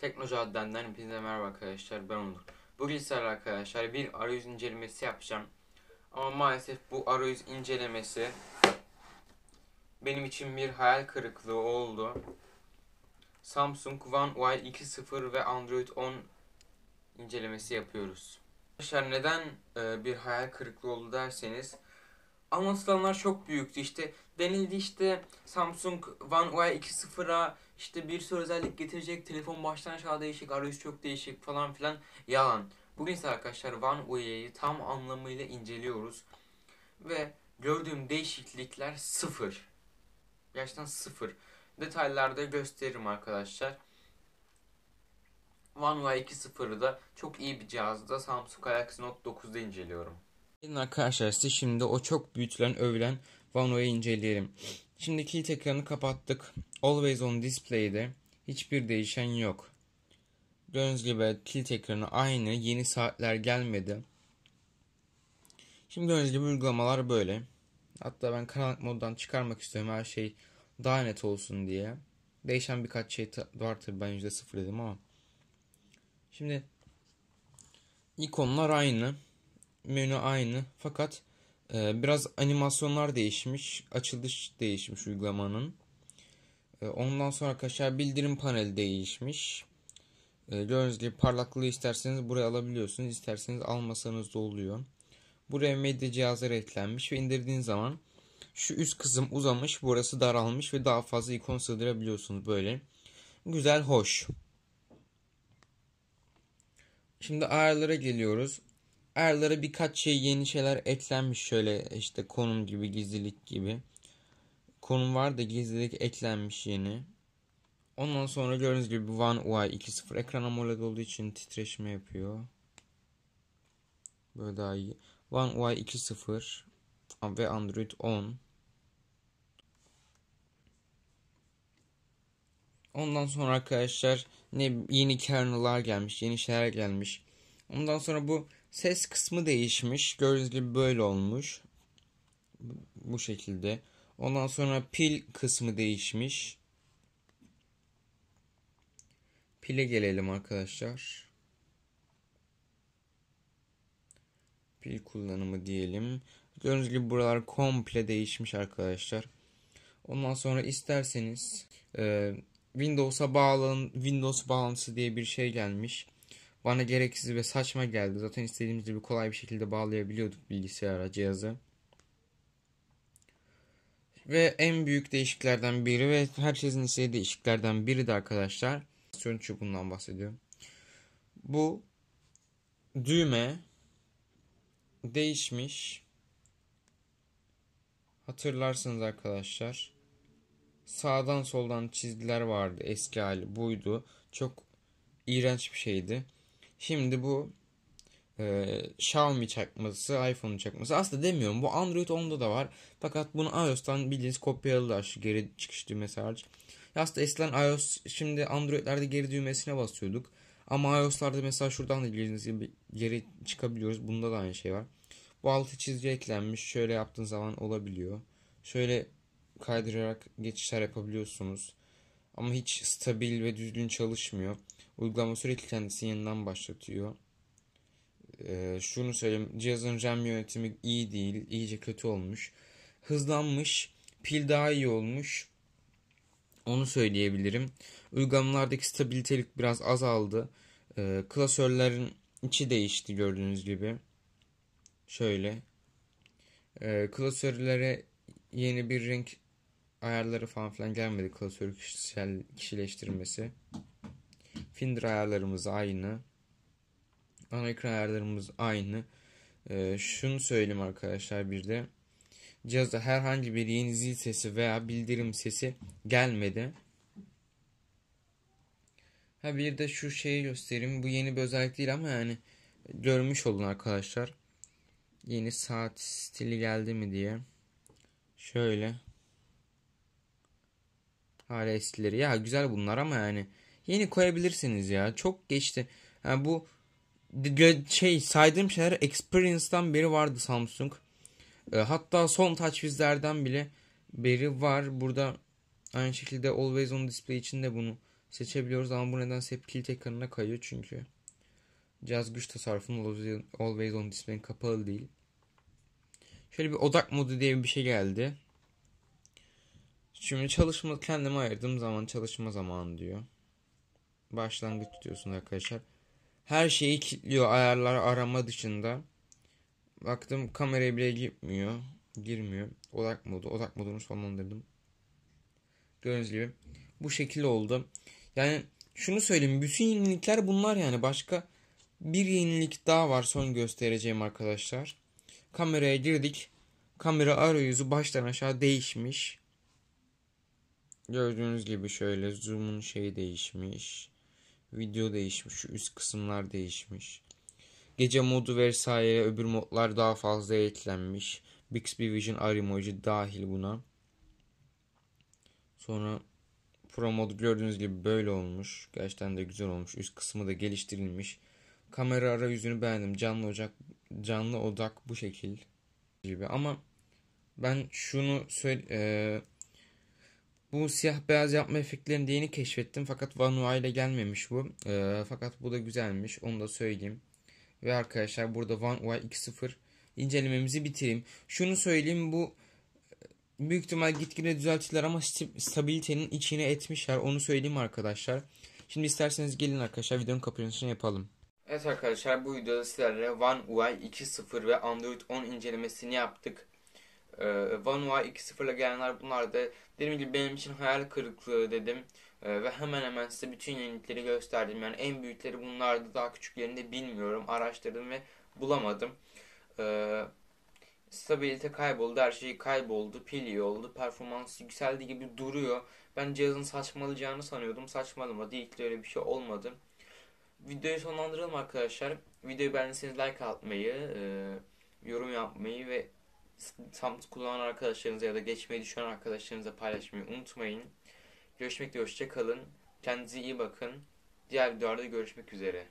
Teknoloji Adlen'den hepinize merhaba arkadaşlar ben Onur. Bugün sizlerle arkadaşlar bir arayüz incelemesi yapacağım. Ama maalesef bu arayüz incelemesi benim için bir hayal kırıklığı oldu. Samsung One UI 2.0 ve Android 10 incelemesi yapıyoruz. Arkadaşlar neden e, bir hayal kırıklığı oldu derseniz anlatılanlar çok büyüktü. İşte denildi işte Samsung One UI 2.0'a işte bir sürü özellik getirecek. Telefon baştan aşağı değişik, arayüz çok değişik falan filan. Yalan. Bugün ise arkadaşlar One UI'yi tam anlamıyla inceliyoruz. Ve gördüğüm değişiklikler sıfır. Gerçekten sıfır. Detaylarda gösteririm arkadaşlar. One UI 2.0'da çok iyi bir cihazda Samsung Galaxy Note 9'da inceliyorum. Gelin arkadaşlar size şimdi o çok büyütülen övülen Vano'yu inceleyelim. Şimdi kilit ekranı kapattık. Always on display'de hiçbir değişen yok. Gördüğünüz gibi kilit ekranı aynı. Yeni saatler gelmedi. Şimdi gördüğünüz gibi uygulamalar böyle. Hatta ben karanlık moddan çıkarmak istiyorum her şey daha net olsun diye. Değişen birkaç şey var tabi ben %0 dedim ama. Şimdi ikonlar aynı menü aynı fakat e, biraz animasyonlar değişmiş. Açılış değişmiş uygulamanın. E, ondan sonra arkadaşlar bildirim paneli değişmiş. E, gördüğünüz gibi parlaklığı isterseniz buraya alabiliyorsunuz. isterseniz almasanız da oluyor. Buraya medya cihazları eklenmiş ve indirdiğiniz zaman şu üst kısım uzamış, burası daralmış ve daha fazla ikon sığdırabiliyorsunuz böyle. Güzel, hoş. Şimdi ayarlara geliyoruz ayarlara birkaç şey yeni şeyler eklenmiş şöyle işte konum gibi gizlilik gibi. Konum var da gizlilik eklenmiş yeni. Ondan sonra gördüğünüz gibi One UI 2.0 ekran AMOLED olduğu için titreşme yapıyor. Böyle daha iyi. One UI 2.0 ve Android 10. Ondan sonra arkadaşlar ne yeni kernel'lar gelmiş, yeni şeyler gelmiş. Ondan sonra bu ses kısmı değişmiş. Gördüğünüz gibi böyle olmuş. Bu şekilde. Ondan sonra pil kısmı değişmiş. Pile gelelim arkadaşlar. Pil kullanımı diyelim. Gördüğünüz gibi buralar komple değişmiş arkadaşlar. Ondan sonra isterseniz e, Windows'a bağlan Windows bağlantısı diye bir şey gelmiş. Bana gereksiz ve saçma geldi. Zaten istediğimiz gibi kolay bir şekilde bağlayabiliyorduk bilgisayara, cihazı. Ve en büyük değişiklerden biri ve herkesin istediği değişiklerden biri de arkadaşlar. Sön bundan bahsediyorum. Bu düğme değişmiş. Hatırlarsınız arkadaşlar. Sağdan soldan çizgiler vardı. Eski hali buydu. Çok iğrenç bir şeydi. Şimdi bu e, Xiaomi çakması, iPhone çakması. Aslında demiyorum bu Android 10'da da var. Fakat bunu iOS'tan bildiğiniz kopyaladılar şu geri çıkış düğmesi hariç. aslında eskiden iOS şimdi Android'lerde geri düğmesine basıyorduk. Ama iOS'larda mesela şuradan da bildiğiniz gibi geri çıkabiliyoruz. Bunda da aynı şey var. Bu altı çizgi eklenmiş. Şöyle yaptığın zaman olabiliyor. Şöyle kaydırarak geçişler yapabiliyorsunuz. Ama hiç stabil ve düzgün çalışmıyor. Uygulama sürekli kendisini yeniden başlatıyor. Ee, şunu söyleyeyim. Cihazın RAM yönetimi iyi değil. iyice kötü olmuş. Hızlanmış. Pil daha iyi olmuş. Onu söyleyebilirim. Uygulamalardaki stabilitelik biraz azaldı. Ee, klasörlerin içi değişti gördüğünüz gibi. Şöyle. Ee, klasörlere yeni bir renk ayarları falan filan gelmedi. Klasörü kişisel, kişileştirmesi. Finder ayarlarımız aynı. Ana ekran ayarlarımız aynı. Ee, şunu söyleyeyim arkadaşlar bir de. Cihazda herhangi bir yeni zil sesi veya bildirim sesi gelmedi. Ha bir de şu şeyi göstereyim. Bu yeni bir özellik değil ama yani görmüş olun arkadaşlar. Yeni saat stili geldi mi diye. Şöyle. Hala eskileri. Ya güzel bunlar ama yani. Yeni koyabilirsiniz ya. Çok geçti. Yani bu şey saydığım şeyler Experience'dan beri vardı Samsung. E, hatta son touchwizlerden bile beri var. Burada aynı şekilde Always On Display için de bunu seçebiliyoruz ama bu nedense hep kilit ekranına kayıyor çünkü. Cihaz güç tasarrufunun Always On Display kapalı değil. Şöyle bir odak modu diye bir şey geldi. Şimdi çalışma kendime ayırdığım zaman çalışma zamanı diyor. Başlangıç diyorsun arkadaşlar. Her şeyi kilitliyor ayarlar arama dışında. Baktım kameraya bile gitmiyor. Girmiyor. Odak modu. Odak modunu sonlandırdım. Gördüğünüz gibi. Bu şekilde oldu. Yani şunu söyleyeyim. Bütün yenilikler bunlar yani. Başka bir yenilik daha var son göstereceğim arkadaşlar. Kameraya girdik. Kamera arayüzü baştan aşağı değişmiş. Gördüğünüz gibi şöyle zoom'un şeyi değişmiş. Video değişmiş. Şu üst kısımlar değişmiş. Gece modu vesaire öbür modlar daha fazla eklenmiş. Bixby Vision Arimoji dahil buna. Sonra Pro modu gördüğünüz gibi böyle olmuş. Gerçekten de güzel olmuş. Üst kısmı da geliştirilmiş. Kamera arayüzünü beğendim. Canlı odak, canlı odak bu şekil gibi ama ben şunu söyle, bu siyah beyaz yapma efektlerini de yeni keşfettim fakat Vanua ile gelmemiş bu. E, fakat bu da güzelmiş onu da söyleyeyim. Ve arkadaşlar burada Vanua 2.0 incelememizi bitireyim. Şunu söyleyeyim bu e, büyük ihtimal gitgide düzeltiler ama stabilitenin içine etmişler. Onu söyleyeyim arkadaşlar. Şimdi isterseniz gelin arkadaşlar videonun kapanışını yapalım. Evet arkadaşlar bu videoda sizlere One UI 2.0 ve Android 10 incelemesini yaptık. Vanua 2.0 ile gelenler bunlar da Dediğim gibi benim için hayal kırıklığı dedim. Ee, ve hemen hemen size bütün yenilikleri gösterdim. Yani en büyükleri bunlardı. Daha küçüklerini de bilmiyorum. Araştırdım ve bulamadım. Ee, stabilite kayboldu. Her şey kayboldu. Pil iyi oldu. Performans yükseldi gibi duruyor. Ben cihazın saçmalayacağını sanıyordum. Saçmalamadı. İlk de öyle bir şey olmadı. Videoyu sonlandıralım arkadaşlar. Videoyu beğendiyseniz like atmayı, e, yorum yapmayı ve tam kullanan arkadaşlarınıza ya da geçmeyi düşünen arkadaşlarınıza paylaşmayı unutmayın. Görüşmek üzere hoşça kalın. Kendinize iyi bakın. Diğer videolarda görüşmek üzere.